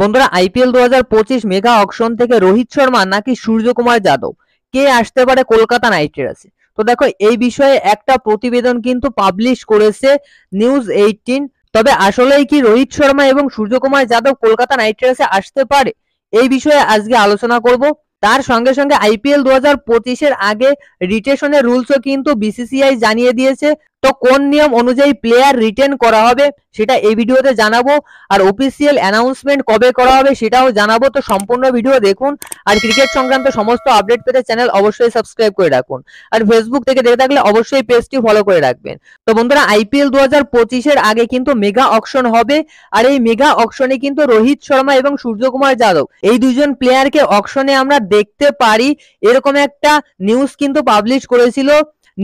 বন্ধুরা আইপিএল দু হাজার পঁচিশ মেগা অকশন থেকে রোহিত শর্মা নাকি সূর্যকুমার যাদব কে আসতে পারে কলকাতা নাইট রাইডার্সে তো দেখো এই বিষয়ে একটা প্রতিবেদন কিন্তু পাবলিশ করেছে নিউজ এইটিন তবে আসলেই কি রোহিত শর্মা এবং সূর্যকুমার যাদব কলকাতা নাইট রাইডার্সে আসতে পারে এই বিষয়ে আজকে আলোচনা করব তার সঙ্গে সঙ্গে আইপিএল দু হাজার পঁচিশের আগে রিটেশনের রুলসও কিন্তু বিসিসিআই জানিয়ে দিয়েছে তো কোন নিয়ম অনুযায়ী প্লেয়ার রিটেন করা হবে সেটা এই ভিডিওতে জানাবো আর অফিসিয়াল অ্যানাউন্সমেন্ট কবে করা হবে সেটাও জানাবো তো সম্পূর্ণ ভিডিও দেখুন আর ক্রিকেট সংক্রান্ত সমস্ত আপডেট পেতে চ্যানেল অবশ্যই সাবস্ক্রাইব করে রাখুন আর ফেসবুক থেকে দেখে থাকলে অবশ্যই পেজটি ফলো করে রাখবেন তো বন্ধুরা আইপিএল দু হাজার পঁচিশের আগে কিন্তু মেগা অকশন হবে আর এই মেগা অকশনে কিন্তু রোহিত শর্মা এবং সূর্যকুমার যাদব এই দুজন প্লেয়ারকে অকশনে আমরা দেখতে পারি এরকম একটা নিউজ কিন্তু পাবলিশ করেছিল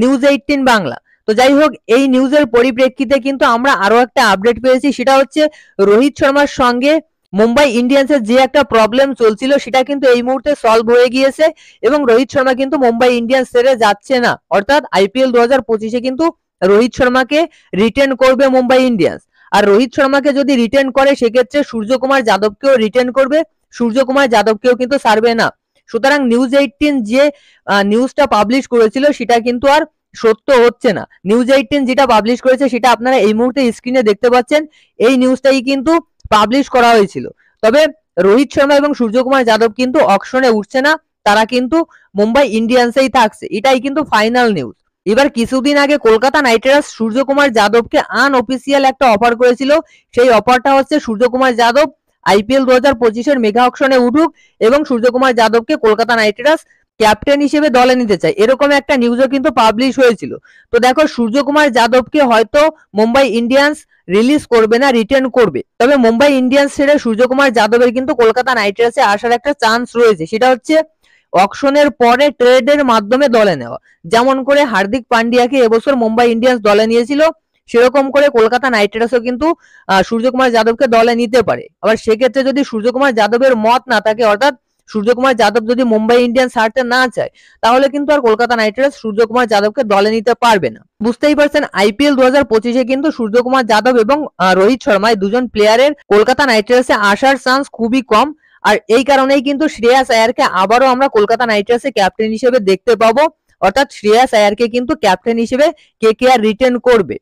নিউজ এইটিন বাংলা তো যাই হোক এই নিউজের পরিপ্রেক্ষিতে কিন্তু আমরা আরো একটা আপডেট পেয়েছি সেটা হচ্ছে রোহিত শর্মার সঙ্গে মুম্বাই ইন্ডিয়ান্সের যে একটা প্রবলেম চলছিল সেটা কিন্তু এই মুহূর্তে সলভ হয়ে গিয়েছে এবং রোহিত শর্মা কিন্তু মুম্বাই ইন্ডিয়ান্স ছেড়ে যাচ্ছে না অর্থাৎ আইপিএল দু হাজার পঁচিশে কিন্তু রোহিত শর্মাকে রিটেন করবে মুম্বাই ইন্ডিয়ান্স আর রোহিত শর্মাকে যদি রিটেন করে সেক্ষেত্রে সূর্যকুমার যাদবকেও রিটেন করবে সূর্যকুমার যাদবকেও কিন্তু সারবে না সুতরাং নিউজ এইটিন যে নিউজটা পাবলিশ করেছিল সেটা কিন্তু আর সত্য হচ্ছে না নিউজ এইটিন যেটা পাবলিশ করেছে সেটা আপনারা এই মুহূর্তে স্ক্রিনে দেখতে পাচ্ছেন এই নিউজটাই কিন্তু পাবলিশ করা হয়েছিল তবে রোহিত শর্মা এবং সূর্যকুমার যাদব কিন্তু অকশনে উঠছে না তারা কিন্তু মুম্বাই ইন্ডিয়ান্সেই থাকছে এটাই কিন্তু ফাইনাল নিউজ এবার কিছুদিন আগে কলকাতা নাইট রাইডার্স সূর্যকুমার যাদবকে আন অফিসিয়াল একটা অফার করেছিল সেই অফারটা হচ্ছে সূর্যকুমার যাদব আইপিএল দু হাজার পঁচিশের মেগা অকশনে উঠুক এবং সূর্যকুমার যাদবকে কলকাতা নাইট রাইডার্স ক্যাপ্টেন হিসেবে দলে নিতে চায় এরকম একটা নিউজও কিন্তু পাবলিশ হয়েছিল তো দেখো সূর্যকুমার যাদবকে হয়তো মুম্বাই ইন্ডিয়ান্স রিলিজ করবে না রিটার্ন করবে তবে মুম্বাই ইন্ডিয়ান্স ছেড়ে সূর্যকুমার যাদবের কিন্তু কলকাতা নাইট রাইডার্সে আসার একটা চান্স রয়েছে সেটা হচ্ছে অকশনের পরে ট্রেডের মাধ্যমে দলে নেওয়া যেমন করে হার্দিক পান্ডিয়াকে এবছর মুম্বাই ইন্ডিয়ান্স দলে নিয়েছিল সেরকম করে কলকাতা নাইট রাইডার্সও কিন্তু সূর্যকুমার যাদবকে দলে নিতে পারে আবার সেক্ষেত্রে যদি সূর্যকুমার যাদবের মত না থাকে অর্থাৎ সূর্যকুমার যাদব যদি মুম্বাই ইন্ডিয়ান ছাড়তে না চায় তাহলে কিন্তু আর কলকাতা নাইট রাইডার্স সূর্যকুমার যাদবকে দলে নিতে পারবে না বুঝতেই পারছেন আইপিএল দু হাজার পঁচিশে কিন্তু সূর্যকুমার যাদব এবং রোহিত শর্মা এই দুজন প্লেয়ারের কলকাতা নাইট রাইডার্সে আসার চান্স খুবই কম আর এই কারণেই কিন্তু শ্রেয়াস আয়ারকে আবারও আমরা কলকাতা নাইট রাইডার্সে ক্যাপ্টেন হিসেবে দেখতে পাবো অর্থাৎ শ্রেয়াস আয়ারকে কিন্তু ক্যাপ্টেন হিসেবে কে কে আর রিটেন করবে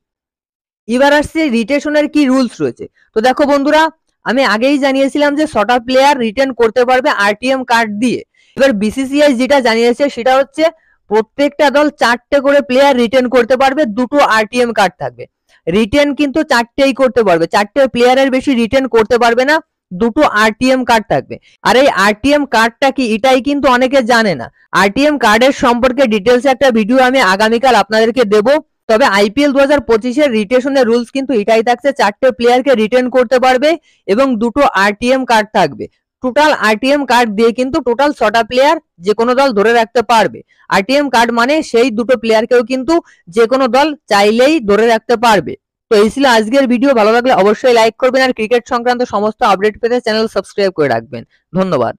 এবার আসছে রিটেশনের কি রুলস রয়েছে তো দেখো বন্ধুরা আমি আগেই জানিয়েছিলাম যে ছটা প্লেয়ার রিটার্ন করতে পারবে আরটিএম কার্ড দিয়ে এবার বিসিসিআই যেটা জানিয়েছে সেটা হচ্ছে প্রত্যেকটা দল চারটে করে প্লেয়ার রিটার্ন করতে পারবে দুটো আরটিএম কার্ড থাকবে রিটার্ন কিন্তু চারটেই করতে পারবে চারটে প্লেয়ারের বেশি রিটার্ন করতে পারবে না দুটো আরটিএম কার্ড থাকবে আর এই আরটিএম কার্ডটা কি এটাই কিন্তু অনেকে জানে না আরটিএম কার্ডের সম্পর্কে ডিটেলস একটা ভিডিও আমি আগামীকাল আপনাদেরকে দেবো তবে আইপিএল দু হাজার পঁচিশের রিটেশনের রুলস কিন্তু এটাই থাকছে চারটে প্লেয়ারকে রিটেন করতে পারবে এবং দুটো আরটিএম কার্ড থাকবে টোটাল আরটিএম কার্ড দিয়ে কিন্তু টোটাল ছটা প্লেয়ার যে কোনো দল ধরে রাখতে পারবে আরটিএম কার্ড মানে সেই দুটো প্লেয়ারকেও কিন্তু যে কোনো দল চাইলেই ধরে রাখতে পারবে তো এই ছিল আজকের ভিডিও ভালো লাগলে অবশ্যই লাইক করবেন আর ক্রিকেট সংক্রান্ত সমস্ত আপডেট পেতে চ্যানেল সাবস্ক্রাইব করে রাখবেন ধন্যবাদ